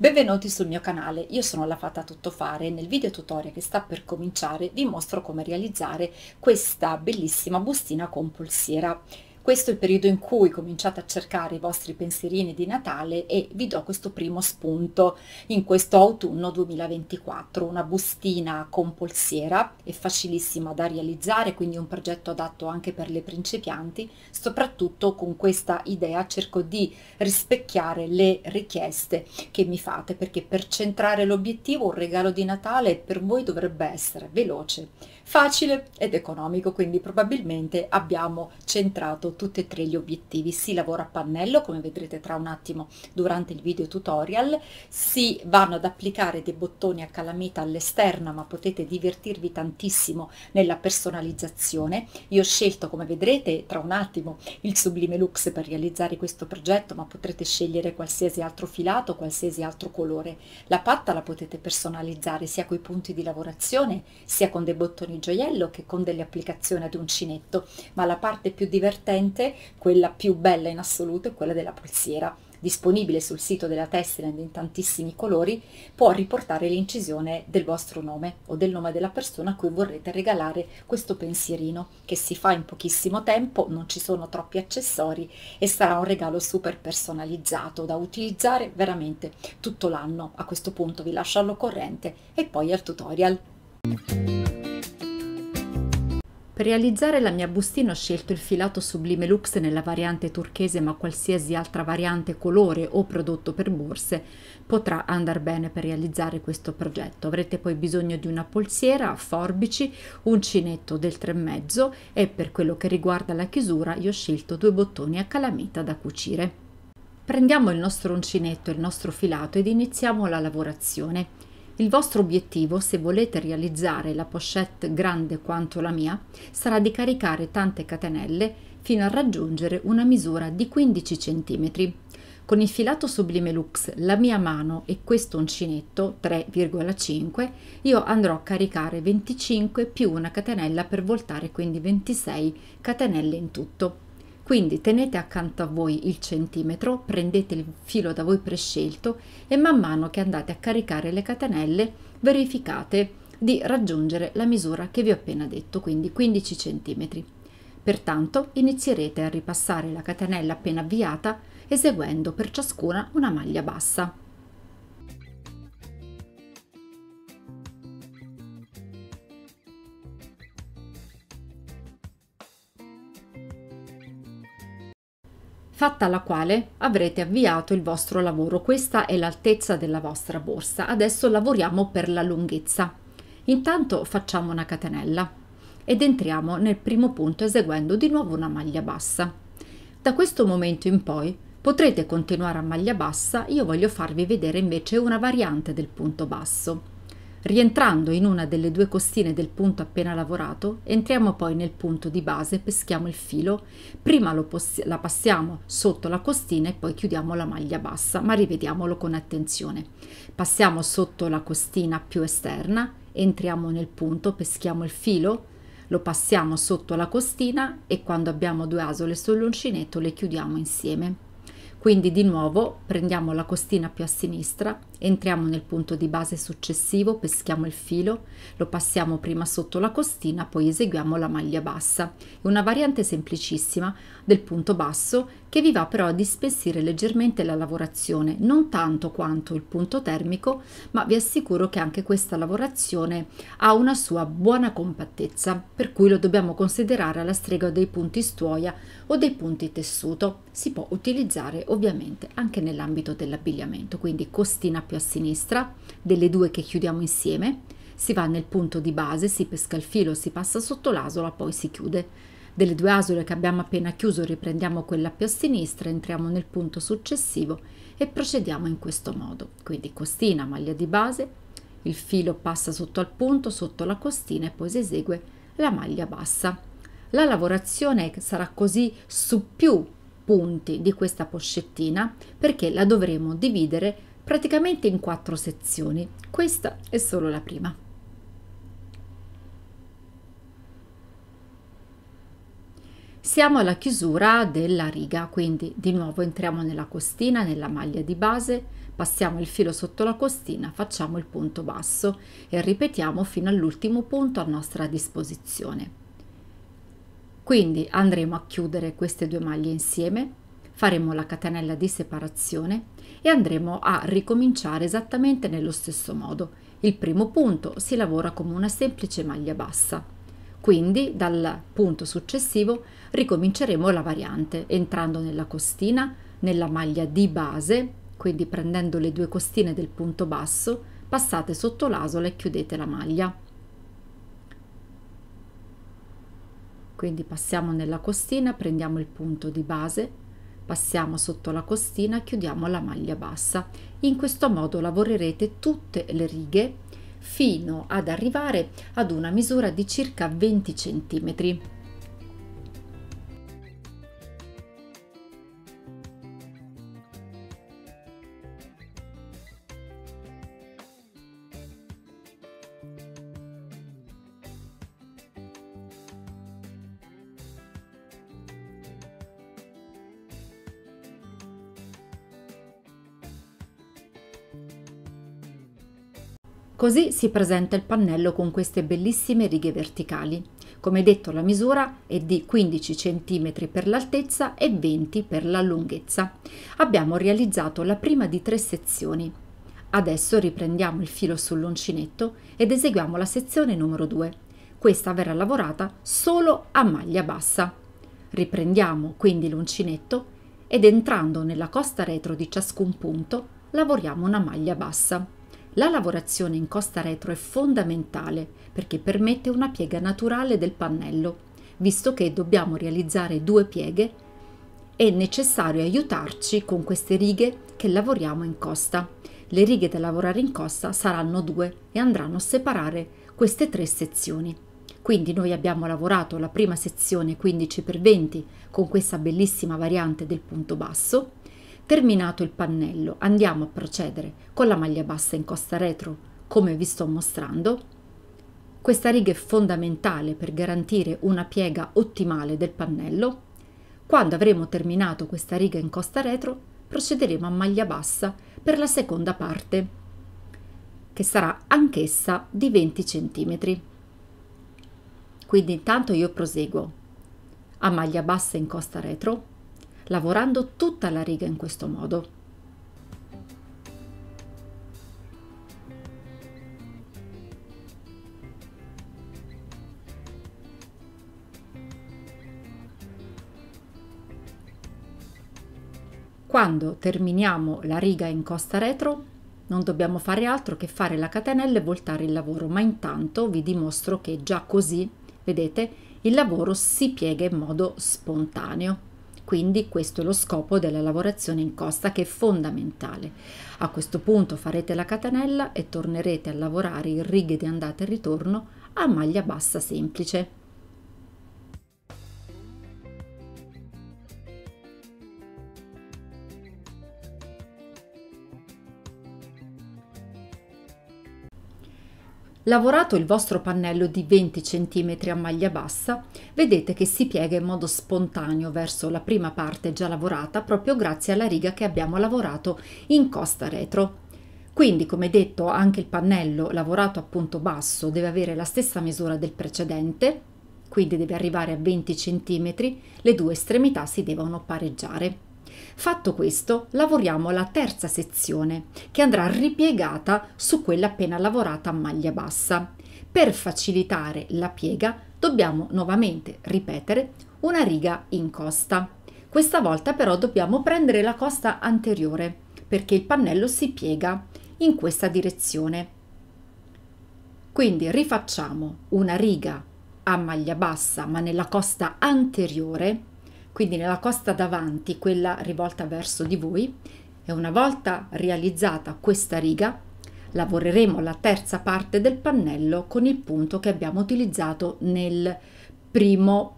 Benvenuti sul mio canale, io sono la Fata Tuttofare e nel video tutorial che sta per cominciare vi mostro come realizzare questa bellissima bustina con polsiera. Questo è il periodo in cui cominciate a cercare i vostri pensierini di Natale e vi do questo primo spunto in questo autunno 2024, una bustina con polsiera, è facilissima da realizzare, quindi un progetto adatto anche per le principianti, soprattutto con questa idea cerco di rispecchiare le richieste che mi fate, perché per centrare l'obiettivo un regalo di Natale per voi dovrebbe essere veloce facile ed economico, quindi probabilmente abbiamo centrato tutti e tre gli obiettivi. Si lavora a pannello, come vedrete tra un attimo durante il video tutorial, si vanno ad applicare dei bottoni a calamita all'esterno, ma potete divertirvi tantissimo nella personalizzazione. Io ho scelto, come vedrete tra un attimo, il Sublime Lux per realizzare questo progetto, ma potrete scegliere qualsiasi altro filato, qualsiasi altro colore. La patta la potete personalizzare sia con i punti di lavorazione, sia con dei bottoni di gioiello che con delle applicazioni ad uncinetto, ma la parte più divertente, quella più bella in assoluto, è quella della pulsiera. Disponibile sul sito della Tessland in tantissimi colori, può riportare l'incisione del vostro nome o del nome della persona a cui vorrete regalare questo pensierino che si fa in pochissimo tempo, non ci sono troppi accessori e sarà un regalo super personalizzato da utilizzare veramente tutto l'anno. A questo punto vi lascio al corrente e poi al tutorial. Per realizzare la mia bustina ho scelto il filato Sublime Lux nella variante turchese, ma qualsiasi altra variante, colore o prodotto per borse potrà andare bene per realizzare questo progetto. Avrete poi bisogno di una polsiera, forbici, uncinetto del 3,5 e per quello che riguarda la chiusura io ho scelto due bottoni a calamita da cucire. Prendiamo il nostro uncinetto e il nostro filato ed iniziamo la lavorazione. Il vostro obiettivo, se volete realizzare la pochette grande quanto la mia, sarà di caricare tante catenelle fino a raggiungere una misura di 15 cm. Con il filato Sublime Lux, la mia mano e questo uncinetto 3,5 io andrò a caricare 25 più una catenella per voltare quindi 26 catenelle in tutto. Quindi tenete accanto a voi il centimetro, prendete il filo da voi prescelto e man mano che andate a caricare le catenelle verificate di raggiungere la misura che vi ho appena detto, quindi 15 cm. Pertanto inizierete a ripassare la catenella appena avviata eseguendo per ciascuna una maglia bassa. fatta la quale avrete avviato il vostro lavoro. Questa è l'altezza della vostra borsa. Adesso lavoriamo per la lunghezza. Intanto facciamo una catenella ed entriamo nel primo punto eseguendo di nuovo una maglia bassa. Da questo momento in poi potrete continuare a maglia bassa, io voglio farvi vedere invece una variante del punto basso. Rientrando in una delle due costine del punto appena lavorato, entriamo poi nel punto di base, peschiamo il filo, prima lo la passiamo sotto la costina e poi chiudiamo la maglia bassa, ma rivediamolo con attenzione. Passiamo sotto la costina più esterna, entriamo nel punto, peschiamo il filo, lo passiamo sotto la costina e quando abbiamo due asole sull'uncinetto le chiudiamo insieme. Quindi di nuovo prendiamo la costina più a sinistra, entriamo nel punto di base successivo, peschiamo il filo, lo passiamo prima sotto la costina, poi eseguiamo la maglia bassa. È una variante semplicissima del punto basso che vi va però a dispensire leggermente la lavorazione, non tanto quanto il punto termico, ma vi assicuro che anche questa lavorazione ha una sua buona compattezza, per cui lo dobbiamo considerare alla strega dei punti stuoia o dei punti tessuto. Si può utilizzare ovviamente anche nell'ambito dell'abbigliamento, quindi costina più a sinistra delle due che chiudiamo insieme, si va nel punto di base, si pesca il filo, si passa sotto l'asola, poi si chiude. Delle due asole che abbiamo appena chiuso riprendiamo quella più a sinistra, entriamo nel punto successivo e procediamo in questo modo. Quindi costina, maglia di base, il filo passa sotto al punto, sotto la costina e poi si esegue la maglia bassa. La lavorazione sarà così su più punti di questa poscettina perché la dovremo dividere praticamente in quattro sezioni. Questa è solo la prima. Siamo alla chiusura della riga, quindi di nuovo entriamo nella costina, nella maglia di base, passiamo il filo sotto la costina, facciamo il punto basso e ripetiamo fino all'ultimo punto a nostra disposizione. Quindi andremo a chiudere queste due maglie insieme, faremo la catenella di separazione e andremo a ricominciare esattamente nello stesso modo. Il primo punto si lavora come una semplice maglia bassa. Quindi dal punto successivo ricominceremo la variante entrando nella costina, nella maglia di base, quindi prendendo le due costine del punto basso, passate sotto l'asola e chiudete la maglia. Quindi passiamo nella costina, prendiamo il punto di base, passiamo sotto la costina, chiudiamo la maglia bassa. In questo modo lavorerete tutte le righe fino ad arrivare ad una misura di circa 20 centimetri. Così si presenta il pannello con queste bellissime righe verticali. Come detto la misura è di 15 cm per l'altezza e 20 per la lunghezza. Abbiamo realizzato la prima di tre sezioni. Adesso riprendiamo il filo sull'uncinetto ed eseguiamo la sezione numero 2. Questa verrà lavorata solo a maglia bassa. Riprendiamo quindi l'uncinetto ed entrando nella costa retro di ciascun punto lavoriamo una maglia bassa. La lavorazione in costa retro è fondamentale perché permette una piega naturale del pannello, visto che dobbiamo realizzare due pieghe è necessario aiutarci con queste righe che lavoriamo in costa. Le righe da lavorare in costa saranno due e andranno a separare queste tre sezioni. Quindi noi abbiamo lavorato la prima sezione 15x20 con questa bellissima variante del punto basso, Terminato il pannello, andiamo a procedere con la maglia bassa in costa retro. Come vi sto mostrando, questa riga è fondamentale per garantire una piega ottimale del pannello. Quando avremo terminato questa riga in costa retro, procederemo a maglia bassa per la seconda parte, che sarà anch'essa di 20 cm. Quindi intanto io proseguo a maglia bassa in costa retro, lavorando tutta la riga in questo modo. Quando terminiamo la riga in costa retro non dobbiamo fare altro che fare la catenella e voltare il lavoro, ma intanto vi dimostro che già così, vedete, il lavoro si piega in modo spontaneo. Quindi questo è lo scopo della lavorazione in costa che è fondamentale. A questo punto farete la catenella e tornerete a lavorare in righe di andata e ritorno a maglia bassa semplice. Lavorato il vostro pannello di 20 cm a maglia bassa, vedete che si piega in modo spontaneo verso la prima parte già lavorata proprio grazie alla riga che abbiamo lavorato in costa retro. Quindi, come detto, anche il pannello lavorato a punto basso deve avere la stessa misura del precedente, quindi deve arrivare a 20 cm, le due estremità si devono pareggiare. Fatto questo, lavoriamo la terza sezione, che andrà ripiegata su quella appena lavorata a maglia bassa. Per facilitare la piega dobbiamo nuovamente ripetere una riga in costa. Questa volta però dobbiamo prendere la costa anteriore perché il pannello si piega in questa direzione. Quindi rifacciamo una riga a maglia bassa ma nella costa anteriore, quindi nella costa davanti, quella rivolta verso di voi, e una volta realizzata questa riga Lavoreremo la terza parte del pannello con il punto che abbiamo utilizzato nel primo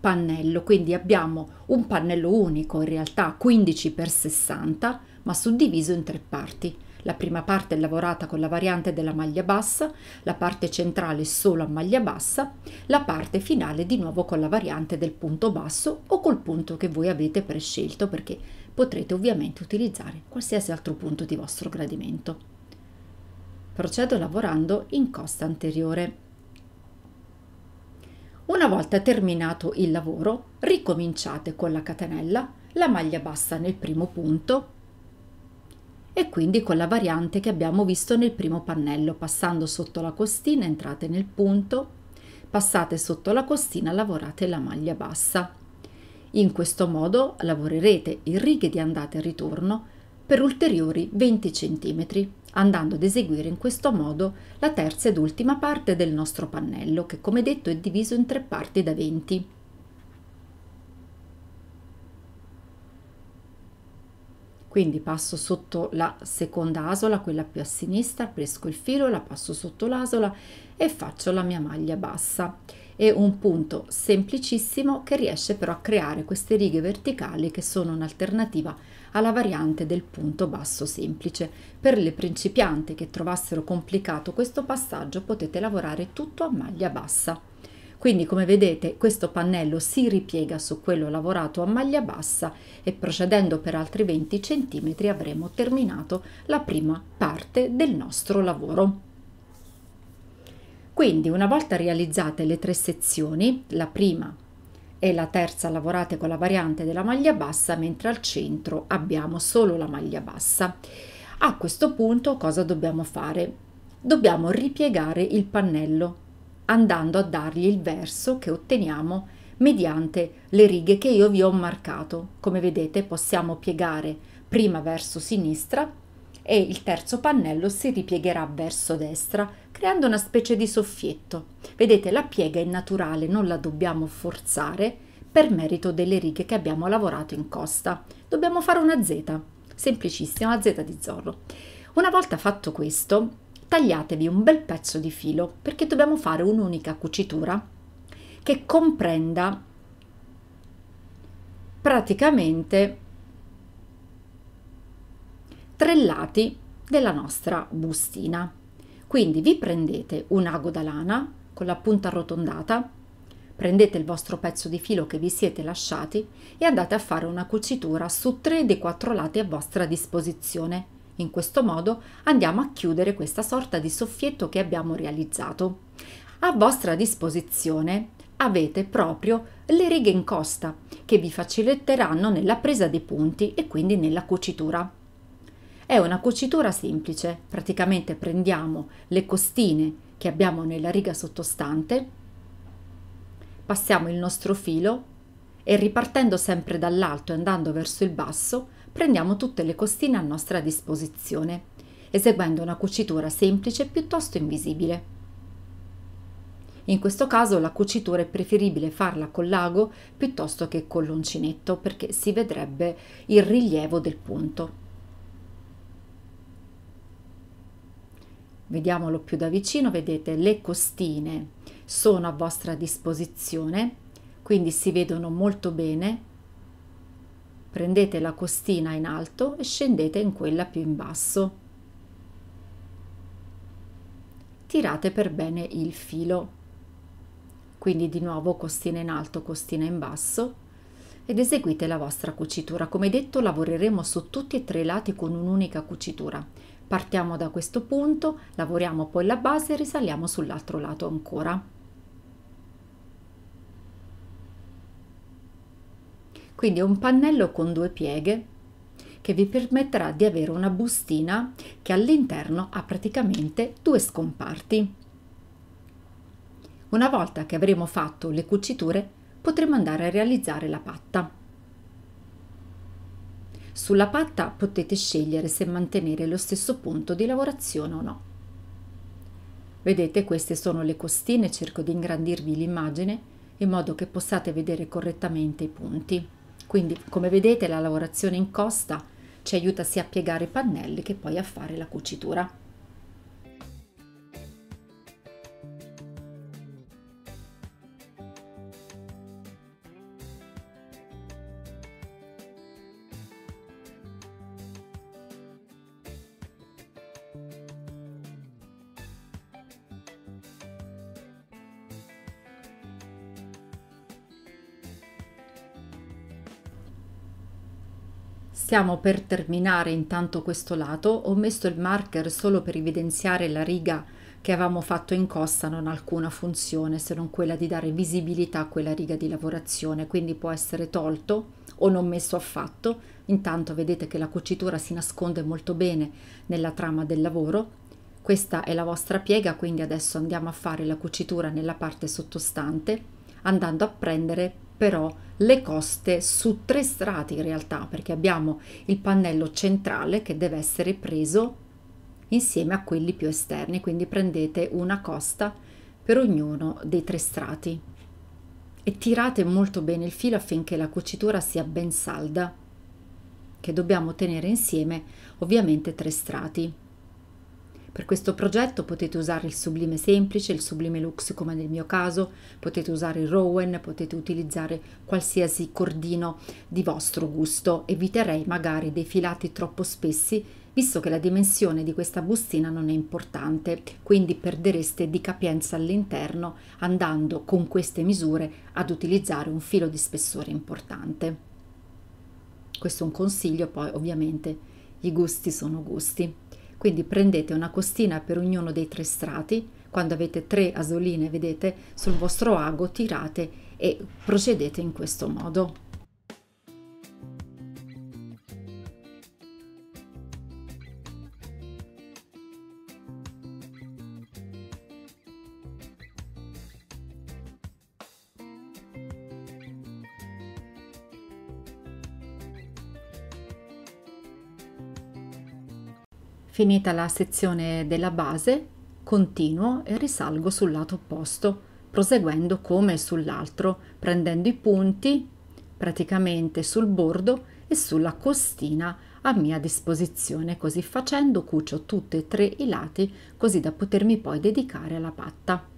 pannello, quindi abbiamo un pannello unico in realtà 15x60 ma suddiviso in tre parti. La prima parte è lavorata con la variante della maglia bassa, la parte centrale solo a maglia bassa, la parte finale di nuovo con la variante del punto basso o col punto che voi avete prescelto perché potrete ovviamente utilizzare qualsiasi altro punto di vostro gradimento. Procedo lavorando in costa anteriore. Una volta terminato il lavoro, ricominciate con la catenella, la maglia bassa nel primo punto e quindi con la variante che abbiamo visto nel primo pannello, passando sotto la costina entrate nel punto, passate sotto la costina lavorate la maglia bassa. In questo modo lavorerete in righe di andata e ritorno per ulteriori 20 cm, andando ad eseguire in questo modo la terza ed ultima parte del nostro pannello, che come detto è diviso in tre parti da 20. Quindi passo sotto la seconda asola, quella più a sinistra, presco il filo, la passo sotto l'asola e faccio la mia maglia bassa. È un punto semplicissimo che riesce però a creare queste righe verticali che sono un'alternativa alla variante del punto basso semplice. Per le principianti che trovassero complicato questo passaggio potete lavorare tutto a maglia bassa. Quindi come vedete questo pannello si ripiega su quello lavorato a maglia bassa e procedendo per altri 20 cm avremo terminato la prima parte del nostro lavoro. Quindi una volta realizzate le tre sezioni, la prima, e la terza lavorata con la variante della maglia bassa, mentre al centro abbiamo solo la maglia bassa. A questo punto cosa dobbiamo fare? Dobbiamo ripiegare il pannello andando a dargli il verso che otteniamo mediante le righe che io vi ho marcato. Come vedete possiamo piegare prima verso sinistra e il terzo pannello si ripiegherà verso destra creando una specie di soffietto. Vedete, la piega è naturale, non la dobbiamo forzare per merito delle righe che abbiamo lavorato in costa. Dobbiamo fare una Z, semplicissima, una Z di zorro. Una volta fatto questo, tagliatevi un bel pezzo di filo perché dobbiamo fare un'unica cucitura che comprenda praticamente tre lati della nostra bustina. Quindi vi prendete un ago da lana con la punta arrotondata, prendete il vostro pezzo di filo che vi siete lasciati e andate a fare una cucitura su tre dei quattro lati a vostra disposizione. In questo modo andiamo a chiudere questa sorta di soffietto che abbiamo realizzato. A vostra disposizione avete proprio le righe in costa che vi faciliteranno nella presa dei punti e quindi nella cucitura. È una cucitura semplice, praticamente prendiamo le costine che abbiamo nella riga sottostante, passiamo il nostro filo e ripartendo sempre dall'alto e andando verso il basso, prendiamo tutte le costine a nostra disposizione, eseguendo una cucitura semplice piuttosto invisibile. In questo caso la cucitura è preferibile farla con l'ago piuttosto che con l'uncinetto perché si vedrebbe il rilievo del punto. Vediamolo più da vicino, vedete le costine sono a vostra disposizione, quindi si vedono molto bene. Prendete la costina in alto e scendete in quella più in basso. Tirate per bene il filo. Quindi di nuovo costina in alto, costina in basso ed eseguite la vostra cucitura. Come detto lavoreremo su tutti e tre i lati con un'unica cucitura Partiamo da questo punto, lavoriamo poi la base e risaliamo sull'altro lato ancora. Quindi un pannello con due pieghe che vi permetterà di avere una bustina che all'interno ha praticamente due scomparti. Una volta che avremo fatto le cuciture potremo andare a realizzare la patta. Sulla patta potete scegliere se mantenere lo stesso punto di lavorazione o no. Vedete queste sono le costine, cerco di ingrandirvi l'immagine in modo che possiate vedere correttamente i punti. Quindi come vedete la lavorazione in costa ci aiuta sia a piegare i pannelli che poi a fare la cucitura. Stiamo per terminare intanto questo lato, ho messo il marker solo per evidenziare la riga che avevamo fatto in costa non ha alcuna funzione se non quella di dare visibilità a quella riga di lavorazione, quindi può essere tolto o non messo affatto. Intanto vedete che la cucitura si nasconde molto bene nella trama del lavoro. Questa è la vostra piega, quindi adesso andiamo a fare la cucitura nella parte sottostante andando a prendere però le coste su tre strati in realtà perché abbiamo il pannello centrale che deve essere preso insieme a quelli più esterni quindi prendete una costa per ognuno dei tre strati e tirate molto bene il filo affinché la cucitura sia ben salda che dobbiamo tenere insieme ovviamente tre strati per questo progetto potete usare il sublime semplice, il sublime luxe come nel mio caso, potete usare il Rowan, potete utilizzare qualsiasi cordino di vostro gusto. Eviterei magari dei filati troppo spessi visto che la dimensione di questa bustina non è importante, quindi perdereste di capienza all'interno andando con queste misure ad utilizzare un filo di spessore importante. Questo è un consiglio, poi ovviamente i gusti sono gusti. Quindi prendete una costina per ognuno dei tre strati, quando avete tre asoline vedete sul vostro ago tirate e procedete in questo modo. Finita la sezione della base, continuo e risalgo sul lato opposto, proseguendo come sull'altro, prendendo i punti praticamente sul bordo e sulla costina a mia disposizione. Così facendo cucio tutti e tre i lati così da potermi poi dedicare alla patta.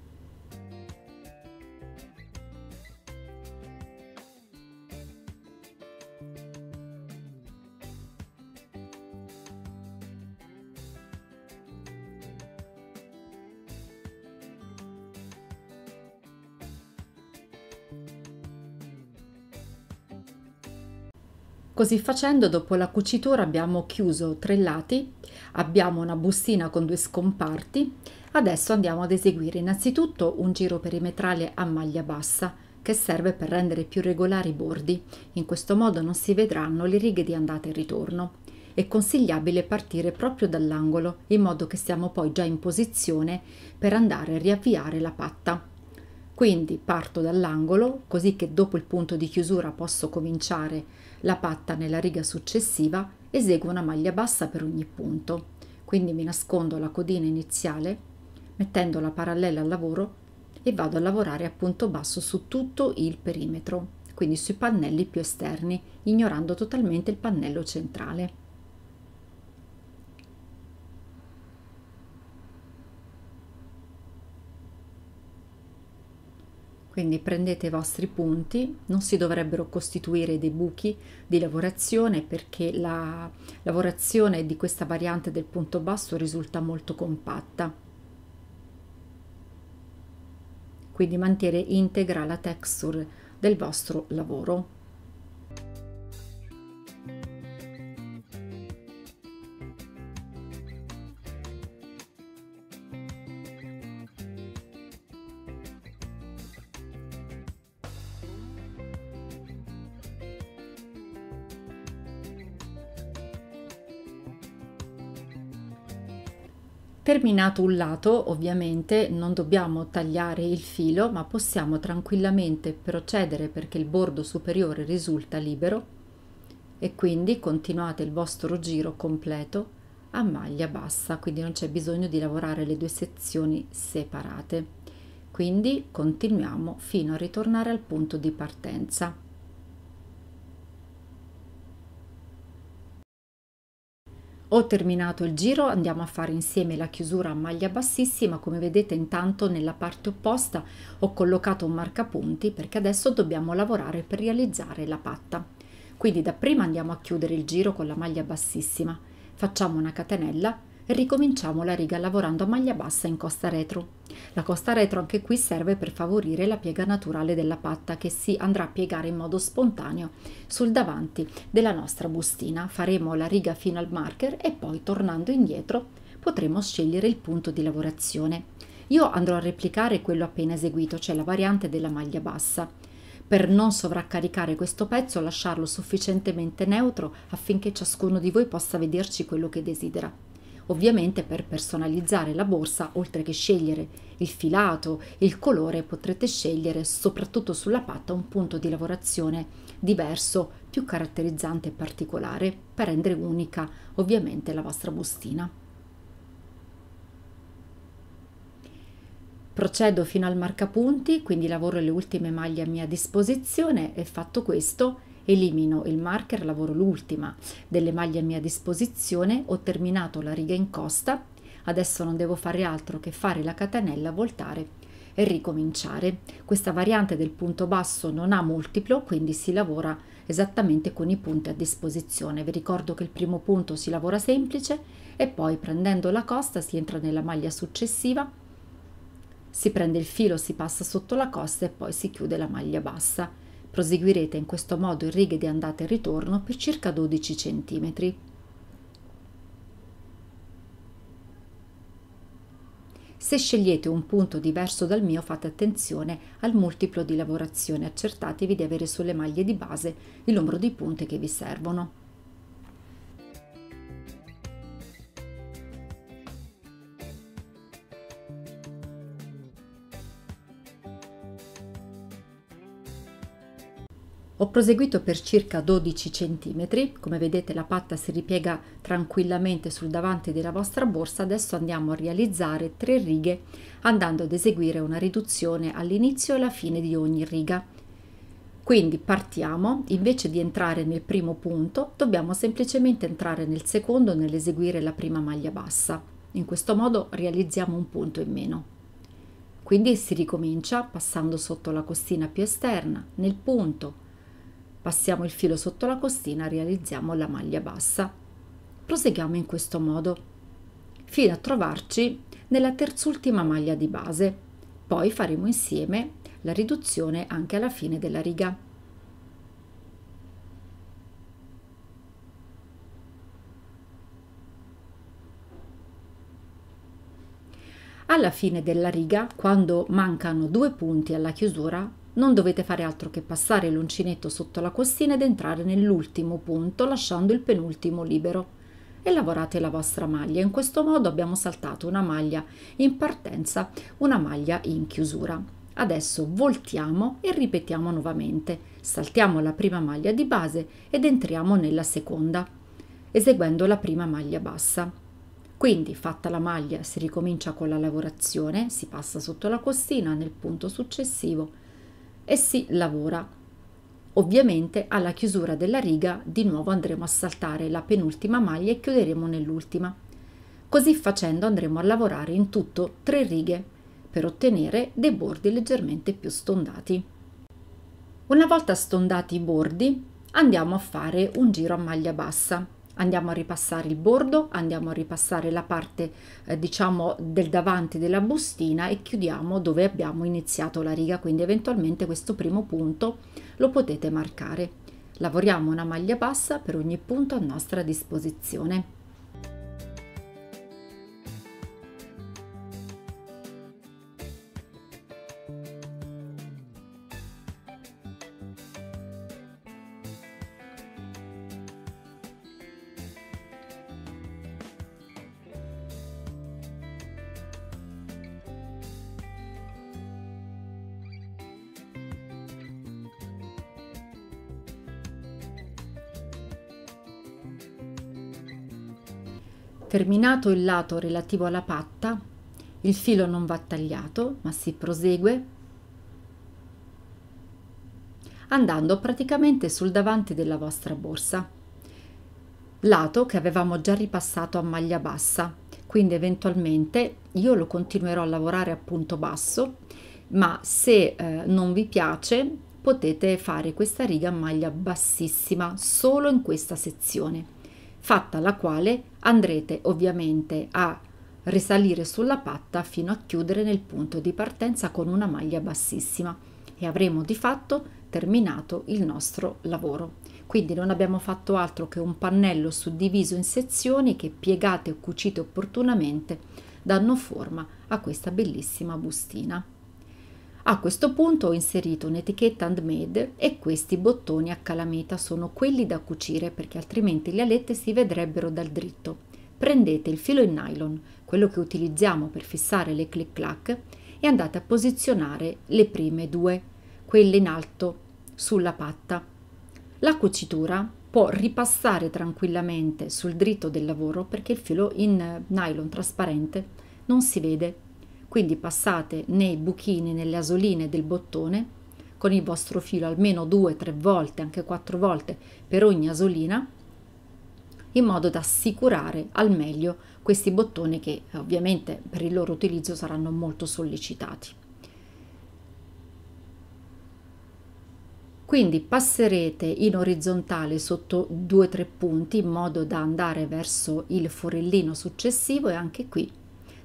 Così facendo dopo la cucitura abbiamo chiuso tre lati, abbiamo una bustina con due scomparti, adesso andiamo ad eseguire innanzitutto un giro perimetrale a maglia bassa che serve per rendere più regolari i bordi, in questo modo non si vedranno le righe di andata e ritorno. È consigliabile partire proprio dall'angolo in modo che siamo poi già in posizione per andare a riavviare la patta. Quindi parto dall'angolo, così che dopo il punto di chiusura posso cominciare la patta nella riga successiva, eseguo una maglia bassa per ogni punto. Quindi mi nascondo la codina iniziale, mettendola parallela al lavoro e vado a lavorare a punto basso su tutto il perimetro, quindi sui pannelli più esterni, ignorando totalmente il pannello centrale. Quindi prendete i vostri punti, non si dovrebbero costituire dei buchi di lavorazione perché la lavorazione di questa variante del punto basso risulta molto compatta. Quindi mantiene integra la texture del vostro lavoro. terminato un lato, ovviamente, non dobbiamo tagliare il filo, ma possiamo tranquillamente procedere perché il bordo superiore risulta libero e quindi continuate il vostro giro completo a maglia bassa, quindi non c'è bisogno di lavorare le due sezioni separate. Quindi continuiamo fino a ritornare al punto di partenza. Ho terminato il giro, andiamo a fare insieme la chiusura a maglia bassissima, come vedete intanto nella parte opposta ho collocato un marcapunti perché adesso dobbiamo lavorare per realizzare la patta. Quindi dapprima andiamo a chiudere il giro con la maglia bassissima, facciamo una catenella, Ricominciamo la riga lavorando a maglia bassa in costa retro. La costa retro anche qui serve per favorire la piega naturale della patta che si andrà a piegare in modo spontaneo sul davanti della nostra bustina. Faremo la riga fino al marker e poi tornando indietro potremo scegliere il punto di lavorazione. Io andrò a replicare quello appena eseguito, cioè la variante della maglia bassa. Per non sovraccaricare questo pezzo lasciarlo sufficientemente neutro affinché ciascuno di voi possa vederci quello che desidera. Ovviamente per personalizzare la borsa, oltre che scegliere il filato, il colore, potrete scegliere soprattutto sulla patta un punto di lavorazione diverso, più caratterizzante e particolare per rendere unica ovviamente la vostra bustina. Procedo fino al marcapunti, quindi lavoro le ultime maglie a mia disposizione e fatto questo Elimino il marker, lavoro l'ultima delle maglie a mia disposizione, ho terminato la riga in costa, adesso non devo fare altro che fare la catenella, voltare e ricominciare. Questa variante del punto basso non ha multiplo, quindi si lavora esattamente con i punti a disposizione. Vi ricordo che il primo punto si lavora semplice e poi prendendo la costa si entra nella maglia successiva, si prende il filo, si passa sotto la costa e poi si chiude la maglia bassa. Proseguirete in questo modo in righe di andata e ritorno per circa 12 cm. Se scegliete un punto diverso dal mio fate attenzione al multiplo di lavorazione, accertatevi di avere sulle maglie di base il numero di punte che vi servono. Ho proseguito per circa 12 cm, come vedete la patta si ripiega tranquillamente sul davanti della vostra borsa, adesso andiamo a realizzare tre righe andando ad eseguire una riduzione all'inizio e alla fine di ogni riga. Quindi partiamo, invece di entrare nel primo punto dobbiamo semplicemente entrare nel secondo nell'eseguire la prima maglia bassa, in questo modo realizziamo un punto in meno. Quindi si ricomincia passando sotto la costina più esterna, nel punto, Passiamo il filo sotto la costina, realizziamo la maglia bassa. Proseguiamo in questo modo, fino a trovarci nella terzultima maglia di base. Poi faremo insieme la riduzione anche alla fine della riga. Alla fine della riga, quando mancano due punti alla chiusura, non dovete fare altro che passare l'uncinetto sotto la costina ed entrare nell'ultimo punto lasciando il penultimo libero e lavorate la vostra maglia. In questo modo abbiamo saltato una maglia in partenza, una maglia in chiusura. Adesso voltiamo e ripetiamo nuovamente. Saltiamo la prima maglia di base ed entriamo nella seconda, eseguendo la prima maglia bassa. Quindi fatta la maglia si ricomincia con la lavorazione, si passa sotto la costina nel punto successivo e si lavora. Ovviamente alla chiusura della riga di nuovo andremo a saltare la penultima maglia e chiuderemo nell'ultima. Così facendo andremo a lavorare in tutto tre righe per ottenere dei bordi leggermente più stondati. Una volta stondati i bordi andiamo a fare un giro a maglia bassa andiamo a ripassare il bordo andiamo a ripassare la parte eh, diciamo del davanti della bustina e chiudiamo dove abbiamo iniziato la riga quindi eventualmente questo primo punto lo potete marcare lavoriamo una maglia bassa per ogni punto a nostra disposizione Terminato il lato relativo alla patta, il filo non va tagliato, ma si prosegue andando praticamente sul davanti della vostra borsa, lato che avevamo già ripassato a maglia bassa, quindi eventualmente io lo continuerò a lavorare a punto basso, ma se eh, non vi piace potete fare questa riga a maglia bassissima solo in questa sezione fatta la quale andrete ovviamente a risalire sulla patta fino a chiudere nel punto di partenza con una maglia bassissima e avremo di fatto terminato il nostro lavoro. Quindi non abbiamo fatto altro che un pannello suddiviso in sezioni che piegate e cucite opportunamente danno forma a questa bellissima bustina. A questo punto ho inserito un'etichetta handmade e questi bottoni a calamita sono quelli da cucire perché altrimenti le alette si vedrebbero dal dritto. Prendete il filo in nylon, quello che utilizziamo per fissare le clic clac, e andate a posizionare le prime due, quelle in alto sulla patta. La cucitura può ripassare tranquillamente sul dritto del lavoro perché il filo in nylon trasparente non si vede quindi passate nei buchini, nelle asoline del bottone con il vostro filo almeno 2 tre volte, anche quattro volte per ogni asolina in modo da assicurare al meglio questi bottoni che eh, ovviamente per il loro utilizzo saranno molto sollecitati. Quindi passerete in orizzontale sotto due o tre punti in modo da andare verso il forellino successivo e anche qui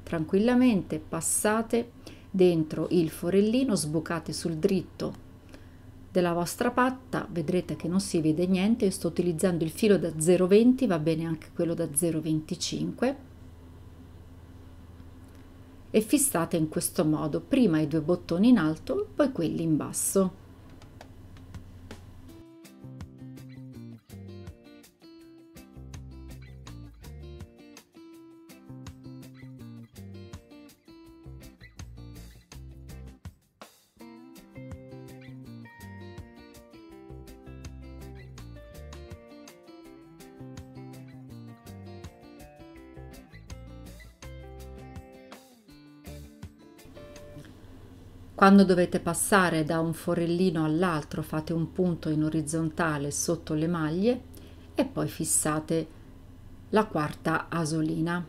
tranquillamente passate dentro il forellino, sbucate sul dritto della vostra patta, vedrete che non si vede niente, io sto utilizzando il filo da 0,20, va bene anche quello da 0,25 e fissate in questo modo prima i due bottoni in alto poi quelli in basso Quando dovete passare da un forellino all'altro fate un punto in orizzontale sotto le maglie e poi fissate la quarta asolina.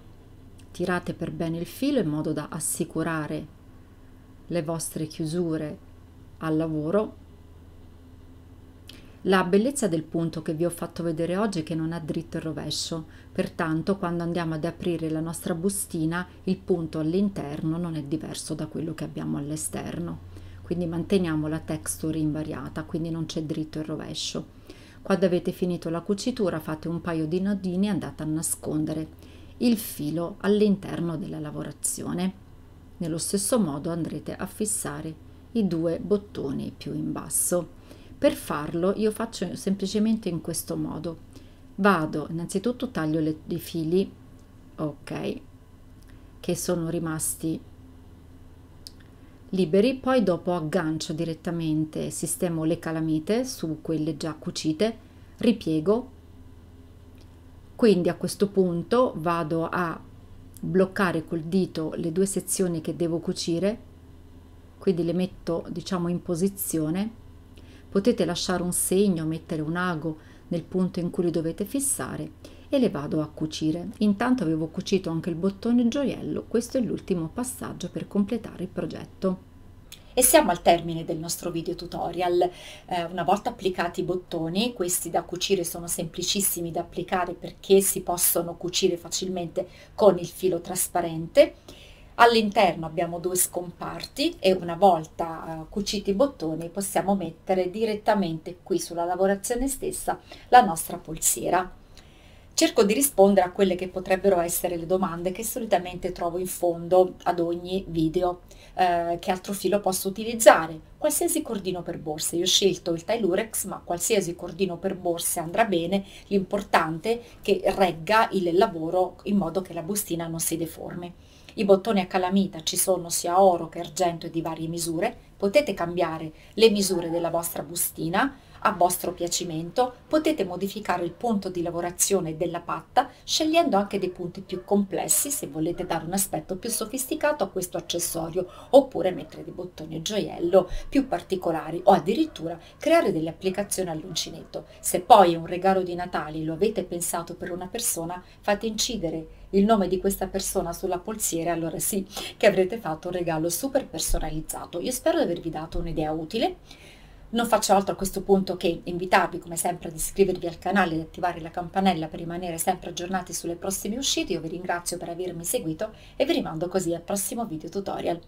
Tirate per bene il filo in modo da assicurare le vostre chiusure al lavoro la bellezza del punto che vi ho fatto vedere oggi è che non ha dritto e rovescio, pertanto quando andiamo ad aprire la nostra bustina il punto all'interno non è diverso da quello che abbiamo all'esterno. Quindi manteniamo la texture invariata, quindi non c'è dritto e rovescio. Quando avete finito la cucitura fate un paio di nodini e andate a nascondere il filo all'interno della lavorazione. Nello stesso modo andrete a fissare i due bottoni più in basso per farlo io faccio semplicemente in questo modo. Vado, innanzitutto taglio le, i fili, ok, che sono rimasti liberi, poi dopo aggancio direttamente, sistemo le calamite su quelle già cucite, ripiego, quindi a questo punto vado a bloccare col dito le due sezioni che devo cucire, quindi le metto diciamo in posizione Potete lasciare un segno, mettere un ago nel punto in cui li dovete fissare e le vado a cucire. Intanto avevo cucito anche il bottone gioiello, questo è l'ultimo passaggio per completare il progetto. E siamo al termine del nostro video tutorial. Eh, una volta applicati i bottoni, questi da cucire sono semplicissimi da applicare perché si possono cucire facilmente con il filo trasparente All'interno abbiamo due scomparti e una volta eh, cuciti i bottoni possiamo mettere direttamente qui sulla lavorazione stessa la nostra polsiera. Cerco di rispondere a quelle che potrebbero essere le domande che solitamente trovo in fondo ad ogni video. Eh, che altro filo posso utilizzare? Qualsiasi cordino per borse. Io ho scelto il Tylurex, ma qualsiasi cordino per borse andrà bene. L'importante è che regga il lavoro in modo che la bustina non si deformi. I bottoni a calamita ci sono sia oro che argento e di varie misure. Potete cambiare le misure della vostra bustina a vostro piacimento, potete modificare il punto di lavorazione della patta scegliendo anche dei punti più complessi se volete dare un aspetto più sofisticato a questo accessorio oppure mettere dei bottoni o gioiello più particolari o addirittura creare delle applicazioni all'uncinetto. Se poi è un regalo di Natale e lo avete pensato per una persona fate incidere il nome di questa persona sulla polsiera, allora sì che avrete fatto un regalo super personalizzato. Io spero di avervi dato un'idea utile. Non faccio altro a questo punto che invitarvi come sempre ad iscrivervi al canale e attivare la campanella per rimanere sempre aggiornati sulle prossime uscite. Io vi ringrazio per avermi seguito e vi rimando così al prossimo video tutorial.